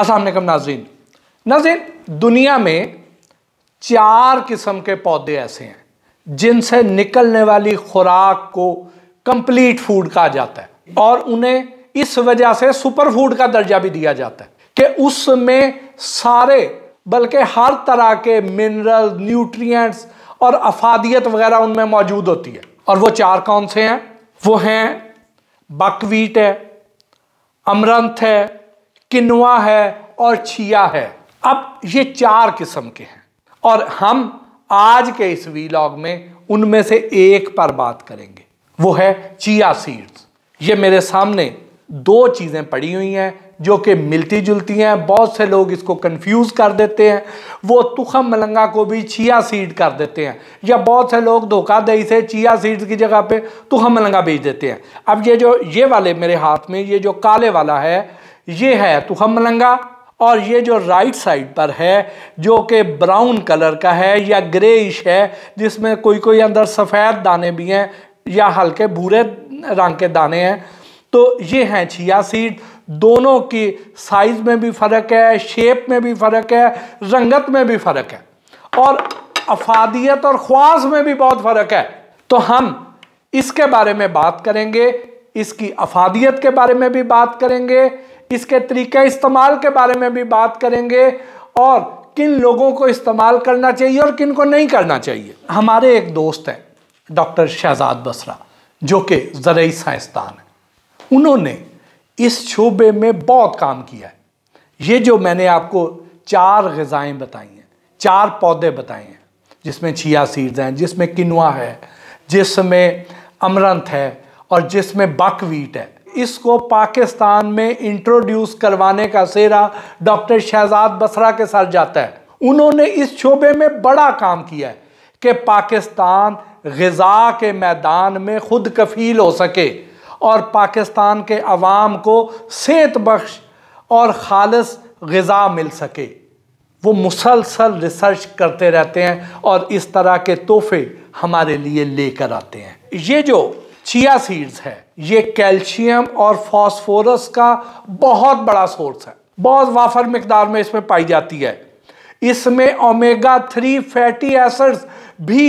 असलम नाजीन नाजीन दुनिया में चार किस्म के पौधे ऐसे हैं जिनसे निकलने वाली खुराक को कंप्लीट फूड कहा जाता है और उन्हें इस वजह से सुपर फूड का दर्जा भी दिया जाता है कि उसमें सारे बल्कि हर तरह के मिनरल न्यूट्रिएंट्स और अफादियत वगैरह उनमें मौजूद होती है और वो चार कौन से हैं वो हैं बकवीट है अमरंथ है किनवा है और छिया है अब ये चार किस्म के हैं और हम आज के इस वीलॉग में उनमें से एक पर बात करेंगे वो है चिया सीड्स ये मेरे सामने दो चीज़ें पड़ी हुई हैं जो कि मिलती जुलती हैं बहुत से लोग इसको कंफ्यूज कर देते हैं वो तुखम मलंगा को भी चिया सीड कर देते हैं या बहुत से लोग धोखादही से चिया सीड्स की जगह पे तुखम मलंगा बेच देते हैं अब ये जो ये वाले मेरे हाथ में ये जो काले वाला है ये है तुहमलंगा और ये जो राइट साइड पर है जो कि ब्राउन कलर का है या ग्रेइश है जिसमें कोई कोई अंदर सफ़ेद दाने भी हैं या हल्के भूरे रंग के दाने हैं तो ये हैं छिया सीड दोनों की साइज़ में भी फ़र्क है शेप में भी फ़र्क है रंगत में भी फ़र्क है और अफादियत और ख्वास में भी बहुत फ़र्क है तो हम इसके बारे में बात करेंगे इसकी अफादियत के बारे में भी बात करेंगे इसके तरीके इस्तेमाल के बारे में भी बात करेंगे और किन लोगों को इस्तेमाल करना चाहिए और किन को नहीं करना चाहिए हमारे एक दोस्त हैं डॉक्टर शहजाद बसरा जो कि ज़रूरी साइंसदान हैं उन्होंने इस शोबे में बहुत काम किया है ये जो मैंने आपको चार गज़ाएँ बताई हैं चार पौधे बताए हैं जिसमें छिया सीड्स हैं जिसमें किनवा है जिसमें अमरंथ है और जिसमें बकवीट है इसको पाकिस्तान में इंट्रोड्यूस करवाने का सेरा डॉक्टर शहजाद बसरा के साथ जाता है उन्होंने इस शोबे में बड़ा काम किया है कि पाकिस्तान गज़ा के मैदान में खुद कफील हो सके और पाकिस्तान के अवाम को सेहत बख्श और खालस गज़ा मिल सके वो मुसलसल रिसर्च करते रहते हैं और इस तरह के तोहफे हमारे लिए लेकर आते हैं ये जो चिया सीड्स है ये कैल्शियम और फॉस्फोरस का बहुत बड़ा सोर्स है बहुत वाफर मकदार में इसमें पाई जाती है इसमें ओमेगा थ्री फैटी एसिड्स भी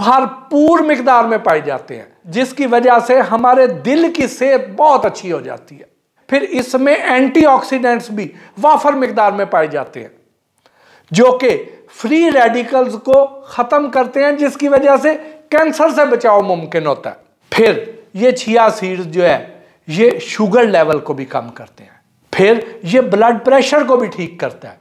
भरपूर मकदार में पाए जाते हैं जिसकी वजह से हमारे दिल की सेहत बहुत अच्छी हो जाती है फिर इसमें एंटीऑक्सीडेंट्स भी वाफर मकदार में पाए जाते हैं जो कि फ्री रेडिकल्स को ख़त्म करते हैं जिसकी वजह से कैंसर से बचाव मुमकिन होता है फिर ये छिया सीड्स जो है ये शुगर लेवल को भी कम करते हैं फिर ये ब्लड प्रेशर को भी ठीक करता है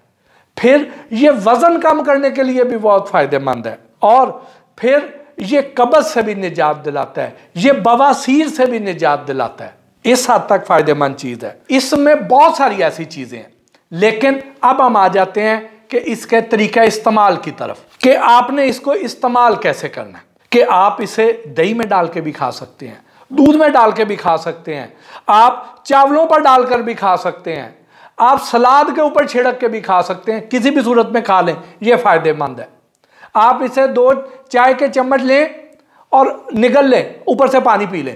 फिर ये वज़न कम करने के लिए भी बहुत फ़ायदेमंद है और फिर ये कब्ज से भी निजात दिलाता है ये बवासीर से भी निजात दिलाता है इस हद तक फ़ायदेमंद चीज़ है इसमें बहुत सारी ऐसी चीज़ें हैं लेकिन अब हम आ जाते हैं कि इसके तरीका इस्तेमाल की तरफ कि आपने इसको इस्तेमाल कैसे करना है कि आप इसे दही में डाल के भी खा सकते हैं दूध में डाल के भी खा सकते हैं आप चावलों पर डालकर भी खा सकते हैं आप सलाद के ऊपर छिड़क के भी खा सकते हैं किसी भी सूरत में खा लें यह फायदेमंद है आप इसे दो चाय के चम्मच लें और निगल लें ऊपर से पानी पी लें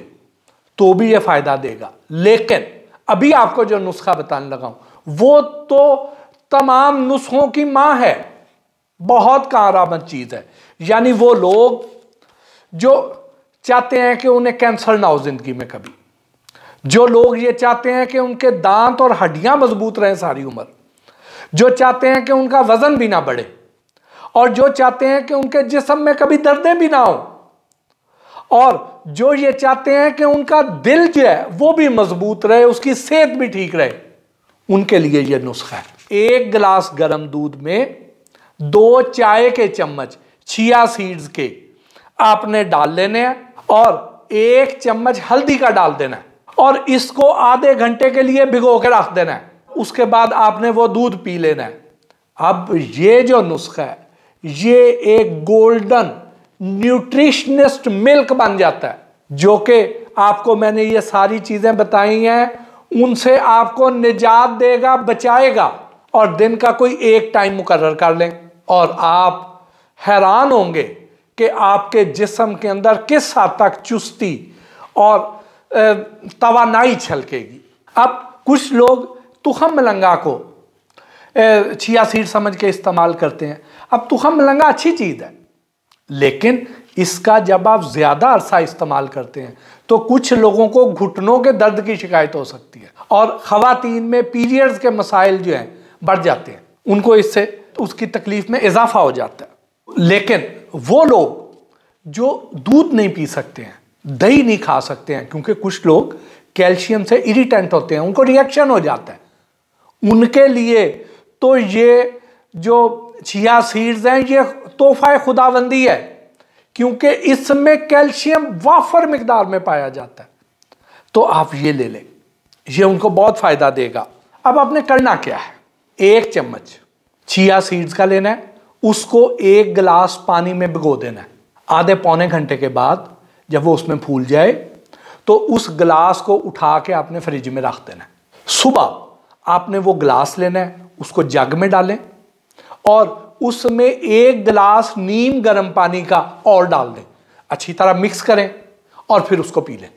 तो भी यह फायदा देगा लेकिन अभी आपको जो नुस्खा बताने लगा हूं वो तो तमाम नुस्खों की मां है बहुत कारामद चीज है यानी वो लोग जो चाहते हैं कि उन्हें कैंसर ना हो जिंदगी में कभी जो लोग ये चाहते हैं कि उनके दांत और हड्डियां मजबूत रहें सारी उम्र जो चाहते हैं कि उनका वजन भी ना बढ़े और जो चाहते हैं कि उनके जिसम में कभी दर्दें भी ना हो और जो ये चाहते हैं कि उनका दिल जो है वो भी मजबूत रहे उसकी सेहत भी ठीक रहे उनके लिए ये नुस्खा है एक गिलास गर्म दूध में दो चाय के चम्मच छिया सीड्स के आपने डाल लेने हैं और एक चम्मच हल्दी का डाल देना है और इसको आधे घंटे के लिए भिगो के रख देना है उसके बाद आपने वो दूध पी लेना है अब ये जो नुस्खा है ये एक गोल्डन न्यूट्रिशनिस्ट मिल्क बन जाता है जो कि आपको मैंने ये सारी चीज़ें बताई हैं उनसे आपको निजात देगा बचाएगा और दिन का कोई एक टाइम मुकर कर लें और आप हैरान होंगे कि आपके जिसम के अंदर किस हद तक चुस्ती और तोानाई छलकेगी अब कुछ लोग तुखम मलंगा को छिया सीड समझ के इस्तेमाल करते हैं अब तुखम मलंगा अच्छी चीज़ है लेकिन इसका जब आप ज़्यादा अरसा इस्तेमाल करते हैं तो कुछ लोगों को घुटनों के दर्द की शिकायत हो सकती है और ख़वान में पीरियड्स के मसाइल जो हैं बढ़ जाते हैं उनको इससे उसकी तकलीफ़ में इजाफा हो जाता है लेकिन वो लोग जो दूध नहीं पी सकते हैं दही नहीं खा सकते हैं क्योंकि कुछ लोग कैल्शियम से इरिटेंट होते हैं उनको रिएक्शन हो जाता है उनके लिए तो ये जो चिया सीड्स हैं ये तोहफा खुदाबंदी है क्योंकि इसमें कैल्शियम वाफर मकदार में पाया जाता है तो आप ये ले लें ये उनको बहुत फ़ायदा देगा अब आपने करना क्या है एक चम्मच चिया सीड्स का लेना है उसको एक गिलास पानी में भिगो देना है आधे पौने घंटे के बाद जब वो उसमें फूल जाए तो उस गिलास को उठा के आपने फ्रिज में रख देना है सुबह आपने वो गिलास लेना है उसको जग में डालें और उसमें एक गिलास नीम गर्म पानी का और डाल दें अच्छी तरह मिक्स करें और फिर उसको पी लें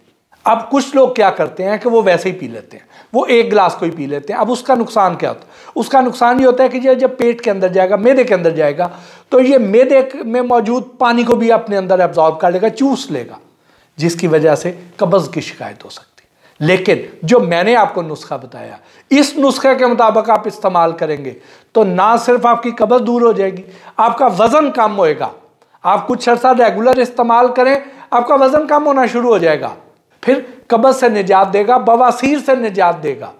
अब कुछ लोग क्या करते हैं कि वो वैसे ही पी लेते हैं वो एक गिलास को ही पी लेते हैं अब उसका नुकसान क्या होता है उसका नुकसान ये होता है कि जब जब पेट के अंदर जाएगा मैदे के अंदर जाएगा तो ये मैदे में मौजूद पानी को भी अपने अंदर एब्जॉर्ब कर लेगा चूस लेगा जिसकी वजह से कब्ज़ की शिकायत हो सकती है लेकिन जो मैंने आपको नुस्खा बताया इस नुस्खे के मुताबिक आप इस्तेमाल करेंगे तो ना सिर्फ आपकी कब्ज़ दूर हो जाएगी आपका वज़न कम होएगा आप कुछ अर्सा रेगुलर इस्तेमाल करें आपका वज़न कम होना शुरू हो जाएगा फिर कब्ज से निजात देगा बवासीर से निजात देगा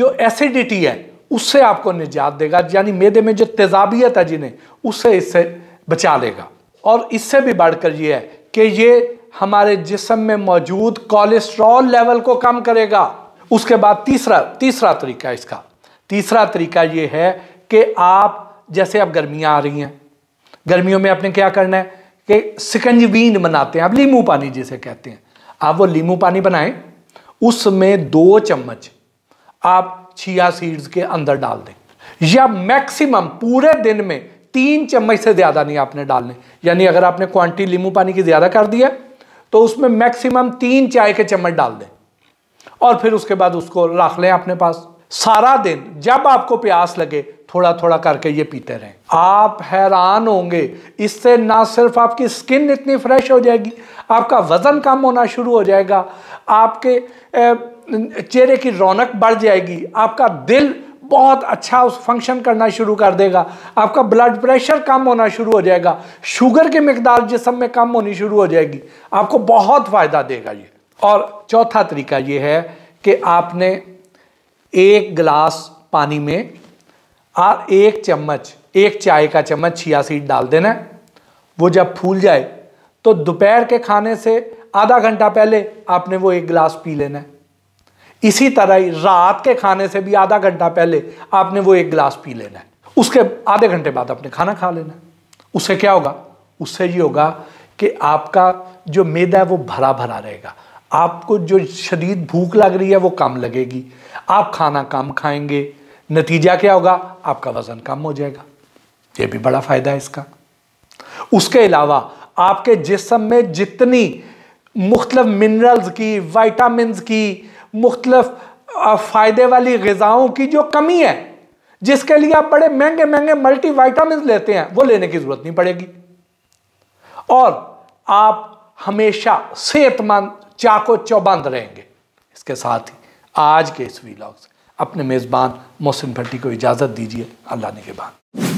जो एसिडिटी है उससे आपको निजात देगा यानी मेदे में जो तेजाबियत है जिन्हें उससे इससे बचा लेगा और इससे भी बढ़कर ये है कि ये हमारे जिसम में मौजूद कोलेस्ट्रॉल लेवल को कम करेगा उसके बाद तीसरा तीसरा तरीका इसका तीसरा तरीका ये है कि आप जैसे अब गर्मियाँ आ रही हैं गर्मियों में आपने क्या करना है कि सिकंजवीन बनाते हैं अब लीमू पानी जिसे कहते हैं आप वो लींबू पानी बनाएं उसमें दो चम्मच आप छिया सीड्स के अंदर डाल दें या मैक्सिमम पूरे दिन में तीन चम्मच से ज़्यादा नहीं आपने डालने यानी अगर आपने क्वांटिटी लींबू पानी की ज़्यादा कर दिया तो उसमें मैक्सिमम तीन चाय के चम्मच डाल दें और फिर उसके बाद उसको रख लें अपने पास सारा दिन जब आपको प्यास लगे थोड़ा थोड़ा करके ये पीते रहें आप हैरान होंगे इससे ना सिर्फ आपकी स्किन इतनी फ्रेश हो जाएगी आपका वज़न कम होना शुरू हो जाएगा आपके चेहरे की रौनक बढ़ जाएगी आपका दिल बहुत अच्छा उस फंक्शन करना शुरू कर देगा आपका ब्लड प्रेशर कम होना शुरू हो जाएगा शुगर की मकदार जिसम में कम होनी शुरू हो जाएगी आपको बहुत फ़ायदा देगा ये और चौथा तरीका ये है कि आपने एक गिलास पानी में आ एक चम्मच एक चाय का चम्मच छिया सीड डाल देना वो जब फूल जाए तो दोपहर के खाने से आधा घंटा पहले आपने वो एक गिलास पी लेना है इसी तरह ही रात के खाने से भी आधा घंटा पहले आपने वो एक गिलास पी लेना है उसके आधे घंटे बाद आपने खाना खा लेना है उससे क्या होगा उससे ये होगा कि आपका जो मैदा है वो भरा भरा रहेगा आपको जो शरीर भूख लग रही है वो कम लगेगी आप खाना कम खाएंगे नतीजा क्या होगा आपका वजन कम हो जाएगा ये भी बड़ा फायदा है इसका उसके अलावा आपके जिसम में जितनी मुख्तलफ मिनरल्स की वाइटामिन की मुख्तलफ फ़ायदे वाली गज़ाओं की जो कमी है जिसके लिए आप बड़े महंगे महंगे मल्टी वाइटामिन लेते हैं वो लेने की ज़रूरत नहीं पड़ेगी और आप हमेशा सेहतमंद चाको चौबंद रहेंगे इसके साथ ही आज के इस वीलॉग से अपने मेज़बान मोहसिन भट्टी को इजाज़त दीजिए अल्लाह ने के बाद